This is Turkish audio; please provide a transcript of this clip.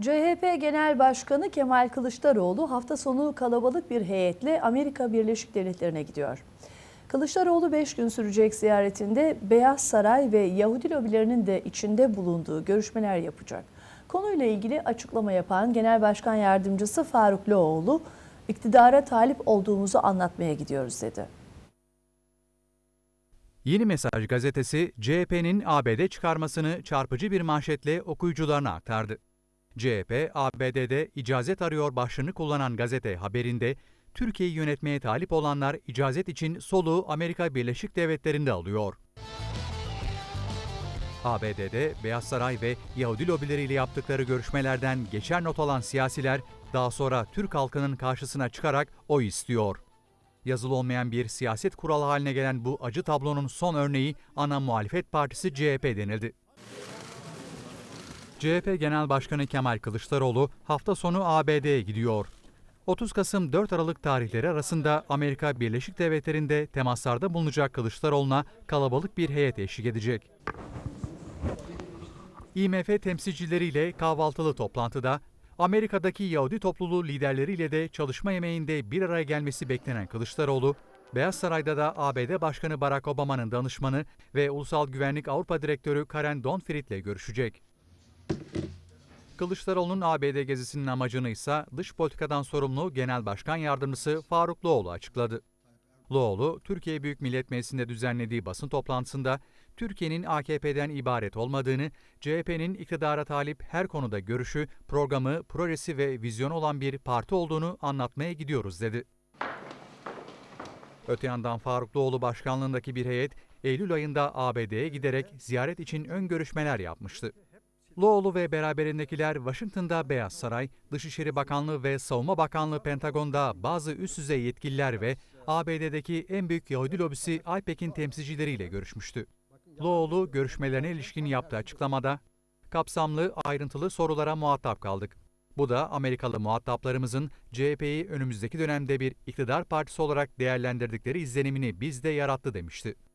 CHP Genel Başkanı Kemal Kılıçdaroğlu hafta sonu kalabalık bir heyetle Amerika Birleşik Devletleri'ne gidiyor. Kılıçdaroğlu 5 gün sürecek ziyaretinde Beyaz Saray ve Yahudi lobilerinin de içinde bulunduğu görüşmeler yapacak. Konuyla ilgili açıklama yapan Genel Başkan Yardımcısı Faruk Loğlu, iktidara talip olduğumuzu anlatmaya gidiyoruz dedi. Yeni Mesaj gazetesi CHP'nin ABD çıkarmasını çarpıcı bir manşetle okuyucularına aktardı. CHP, ABD'de icazet arıyor başlığını kullanan gazete haberinde Türkiye'yi yönetmeye talip olanlar icazet için soluğu Amerika Birleşik Devletleri'nde alıyor. ABD'de Beyaz Saray ve Yahudi lobileriyle yaptıkları görüşmelerden geçer not alan siyasiler daha sonra Türk halkının karşısına çıkarak oy istiyor. Yazılı olmayan bir siyaset kuralı haline gelen bu acı tablonun son örneği ana muhalefet partisi CHP denildi. CHP Genel Başkanı Kemal Kılıçdaroğlu hafta sonu ABD'ye gidiyor. 30 Kasım 4 Aralık tarihleri arasında Amerika Birleşik Devletleri'nde temaslarda bulunacak Kılıçdaroğlu'na kalabalık bir heyet eşlik edecek. IMF temsilcileriyle kahvaltılı toplantıda Amerika'daki Yahudi topluluğu liderleriyle de çalışma yemeğinde bir araya gelmesi beklenen Kılıçdaroğlu, Beyaz Saray'da da ABD Başkanı Barack Obama'nın danışmanı ve Ulusal Güvenlik Avrupa Direktörü Karen Donfried ile görüşecek. Kılıçdaroğlu'nun ABD gezisinin amacını ise dış politikadan sorumlu Genel Başkan Yardımcısı Faruk Loğlu açıkladı. Loğlu, Türkiye Büyük Millet Meclisi'nde düzenlediği basın toplantısında Türkiye'nin AKP'den ibaret olmadığını, CHP'nin iktidara talip her konuda görüşü, programı, projesi ve vizyonu olan bir parti olduğunu anlatmaya gidiyoruz dedi. Öte yandan Faruk Loğlu başkanlığındaki bir heyet Eylül ayında ABD'ye giderek ziyaret için ön görüşmeler yapmıştı. Loğlu ve beraberindekiler Washington'da Beyaz Saray, Dışişleri Bakanlığı ve Savunma Bakanlığı Pentagon'da bazı üst düzey yetkililer ve ABD'deki en büyük Yahudi lobisi AIPEC'in temsilcileriyle görüşmüştü. Loğlu görüşmelerine ilişkin yaptığı açıklamada, kapsamlı, ayrıntılı sorulara muhatap kaldık. Bu da Amerikalı muhataplarımızın CHP'yi önümüzdeki dönemde bir iktidar partisi olarak değerlendirdikleri izlenimini bizde yarattı demişti.